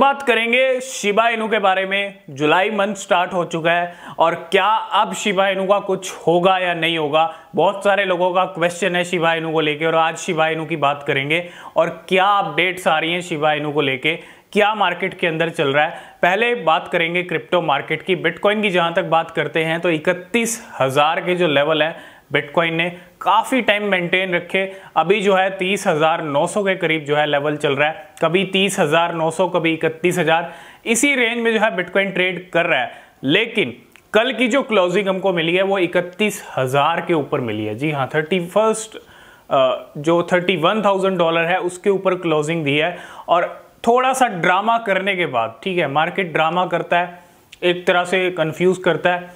बात करेंगे Shiba Inu के बारे में जुलाई मंथ स्टार्ट हो चुका है और क्या अब शिबा इनू का कुछ होगा या नहीं होगा बहुत सारे लोगों का क्वेश्चन है शिबा इनू को लेके और आज शिबा इनू की बात करेंगे और क्या अपडेट्स आ रही हैं शिबा इनू को लेके क्या मार्केट के अंदर चल रहा है पहले बात करेंगे क्रिप्टो मार्केट की बिटकॉइन की जहां तक बात करते हैं तो इकतीस के जो लेवल है बिटकॉइन ने काफ़ी टाइम मेंटेन रखे अभी जो है तीस हज़ार नौ सौ के करीब जो है लेवल चल रहा है कभी तीस हज़ार नौ सौ कभी इकतीस हज़ार इसी रेंज में जो है बिटकॉइन ट्रेड कर रहा है लेकिन कल की जो क्लोजिंग हमको मिली है वो इकतीस हज़ार के ऊपर मिली है जी हाँ थर्टी फर्स्ट जो थर्टी वन थाउजेंड डॉलर है उसके ऊपर क्लोजिंग दी है और थोड़ा सा ड्रामा करने के बाद ठीक है मार्केट ड्रामा करता है एक तरह से कंफ्यूज करता है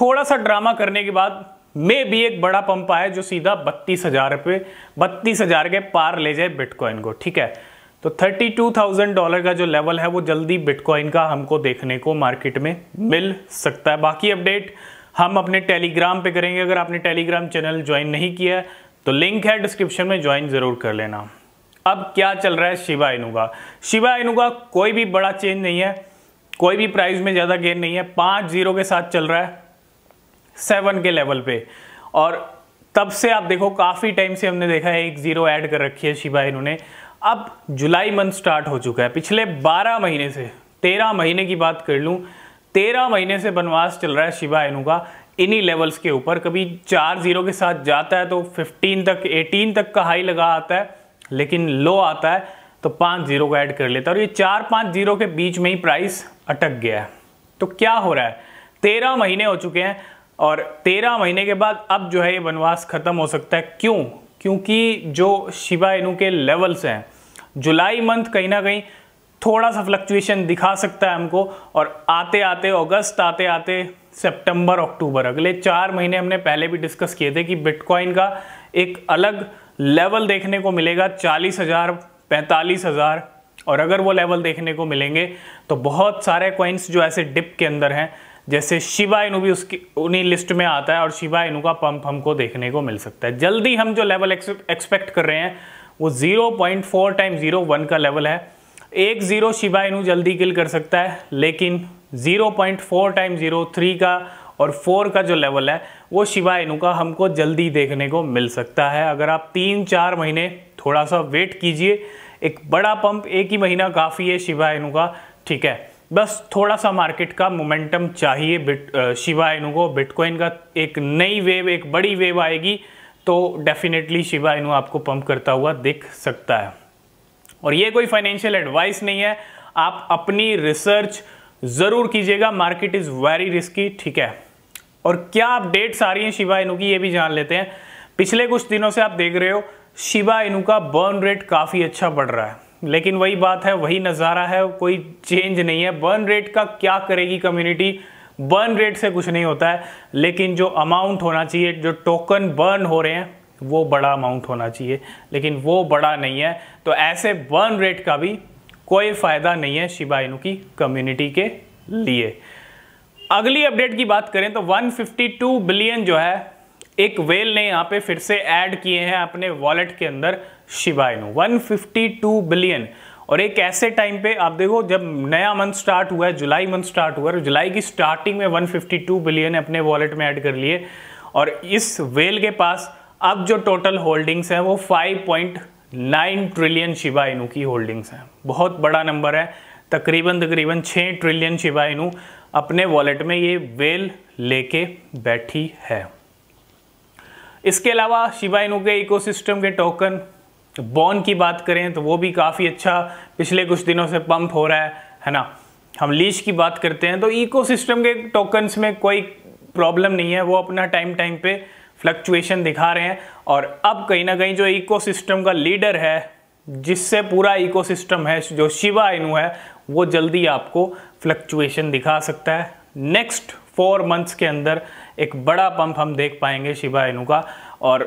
थोड़ा सा ड्रामा करने के बाद में भी एक बड़ा पंप आए जो सीधा बत्तीस हजार रुपये बत्तीस हजार के पार ले जाए बिटकॉइन को ठीक है तो थर्टी टू थाउजेंड डॉलर का जो लेवल है वो जल्दी बिटकॉइन का हमको देखने को मार्केट में मिल सकता है बाकी अपडेट हम अपने टेलीग्राम पे करेंगे अगर आपने टेलीग्राम चैनल ज्वाइन नहीं किया है तो लिंक है डिस्क्रिप्शन में ज्वाइन जरूर कर लेना अब क्या चल रहा है शिवा इनू का शिवा इनू का कोई भी बड़ा चेंज नहीं है कोई भी प्राइस में ज़्यादा गेन नहीं है पाँच जीरो के साथ चल रहा है सेवन के लेवल पे और तब से आप देखो काफ़ी टाइम से हमने देखा है एक ज़ीरो ऐड कर रखी है शिवा इन्होंने अब जुलाई मंथ स्टार्ट हो चुका है पिछले 12 महीने से 13 महीने की बात कर लूँ 13 महीने से बनवास चल रहा है शिवा इनू का इन्हीं लेवल्स के ऊपर कभी चार जीरो के साथ जाता है तो 15 तक 18 तक का हाई लगा आता है लेकिन लो आता है तो पाँच जीरो का ऐड कर लेता है और ये चार पाँच जीरो के बीच में ही प्राइस अटक गया है तो क्या हो रहा है तेरह महीने हो चुके हैं और तेरह महीने के बाद अब जो है ये वनवास खत्म हो सकता है क्यों क्योंकि जो शिवा इनू के लेवल्स हैं जुलाई मंथ कहीं ना कहीं थोड़ा सा फ्लक्चुएशन दिखा सकता है हमको और आते आते अगस्त आते आते सितंबर अक्टूबर अगले चार महीने हमने पहले भी डिस्कस किए थे कि बिटकॉइन का एक अलग लेवल देखने को मिलेगा चालीस हज़ार पैंतालीस हज़ार और अगर वो लेवल देखने को मिलेंगे तो बहुत सारे कॉइन्स जो ऐसे डिप के अंदर हैं जैसे शिवा इनू भी उसकी उन्हीं लिस्ट में आता है और शिवा इनू का पंप हमको देखने को मिल सकता है जल्दी हम जो लेवल एक्सपेक्ट कर रहे हैं वो 0.4 टाइम 0.1 का लेवल है एक जीरो शिवा इनू जल्दी किल कर सकता है लेकिन 0.4 टाइम 0.3 का और 4 का जो लेवल है वो शिवा इनू का हमको जल्दी देखने को मिल सकता है अगर आप तीन चार महीने थोड़ा सा वेट कीजिए एक बड़ा पंप एक ही महीना काफ़ी है शिवा इनू का ठीक है बस थोड़ा सा मार्केट का मोमेंटम चाहिए बिट शिवा इनू को बिटकॉइन का एक नई वेव एक बड़ी वेव आएगी तो डेफिनेटली शिवा इनू आपको पंप करता हुआ दिख सकता है और ये कोई फाइनेंशियल एडवाइस नहीं है आप अपनी रिसर्च ज़रूर कीजिएगा मार्केट इज़ वेरी रिस्की ठीक है और क्या अपडेट्स आ रही हैं शिवा इनू की ये भी जान लेते हैं पिछले कुछ दिनों से आप देख रहे हो शिवा इनू का बर्न रेट काफ़ी अच्छा बढ़ रहा है लेकिन वही बात है वही नज़ारा है कोई चेंज नहीं है बर्न रेट का क्या करेगी कम्युनिटी बर्न रेट से कुछ नहीं होता है लेकिन जो अमाउंट होना चाहिए जो टोकन बर्न हो रहे हैं वो बड़ा अमाउंट होना चाहिए लेकिन वो बड़ा नहीं है तो ऐसे बर्न रेट का भी कोई फ़ायदा नहीं है शिबाइनु की कम्युनिटी के लिए अगली अपडेट की बात करें तो 152 बिलियन जो है एक वेल ने यहाँ पे फिर से ऐड किए हैं अपने वॉलेट के अंदर शिबाइनो 152 बिलियन और एक ऐसे टाइम पे आप देखो जब नया मंथ स्टार्ट हुआ है जुलाई मंथ स्टार्ट हुआ है जुलाई की स्टार्टिंग में 152 बिलियन अपने वॉलेट में ऐड कर लिए और इस वेल के पास अब जो टोटल होल्डिंग्स हैं वो 5.9 ट्रिलियन शिबा की होल्डिंग्स हैं बहुत बड़ा नंबर है तकरीबन तकरीबन 6 ट्रिलियन शिबा अपने वॉलेट में ये वेल लेके बैठी है इसके अलावा शिबा के इकोसिस्टम के टोकन बॉन की बात करें तो वो भी काफ़ी अच्छा पिछले कुछ दिनों से पंप हो रहा है है ना हम लीच की बात करते हैं तो इकोसिस्टम के टोकन्स में कोई प्रॉब्लम नहीं है वो अपना टाइम टाइम पे फ्लक्चुएशन दिखा रहे हैं और अब कहीं ना कहीं जो इकोसिस्टम का लीडर है जिससे पूरा इकोसिस्टम है जो शिवा इनू है वो जल्दी आपको फ्लक्चुएशन दिखा सकता है नेक्स्ट फोर मंथ्स के अंदर एक बड़ा पंप हम देख पाएंगे शिवा इनू का और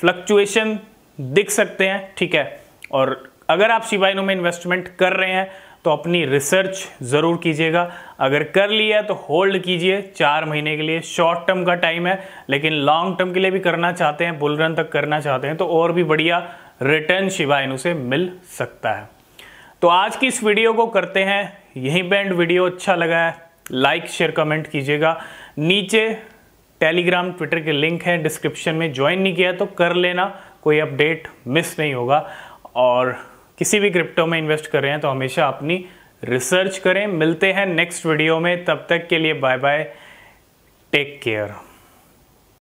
फ्लक्चुएशन दिख सकते हैं ठीक है और अगर आप शिवाइनो में इन्वेस्टमेंट कर रहे हैं तो अपनी रिसर्च ज़रूर कीजिएगा अगर कर लिया है तो होल्ड कीजिए चार महीने के लिए शॉर्ट टर्म का टाइम है लेकिन लॉन्ग टर्म के लिए भी करना चाहते हैं बुल रन तक करना चाहते हैं तो और भी बढ़िया रिटर्न शिवाइनो से मिल सकता है तो आज की इस वीडियो को करते हैं यहीं बैंड वीडियो अच्छा लगा है लाइक शेयर कमेंट कीजिएगा नीचे टेलीग्राम ट्विटर के लिंक है डिस्क्रिप्शन में ज्वाइन नहीं किया तो कर लेना कोई अपडेट मिस नहीं होगा और किसी भी क्रिप्टो में इन्वेस्ट कर रहे हैं तो हमेशा अपनी रिसर्च करें मिलते हैं नेक्स्ट वीडियो में तब तक के लिए बाय बाय टेक केयर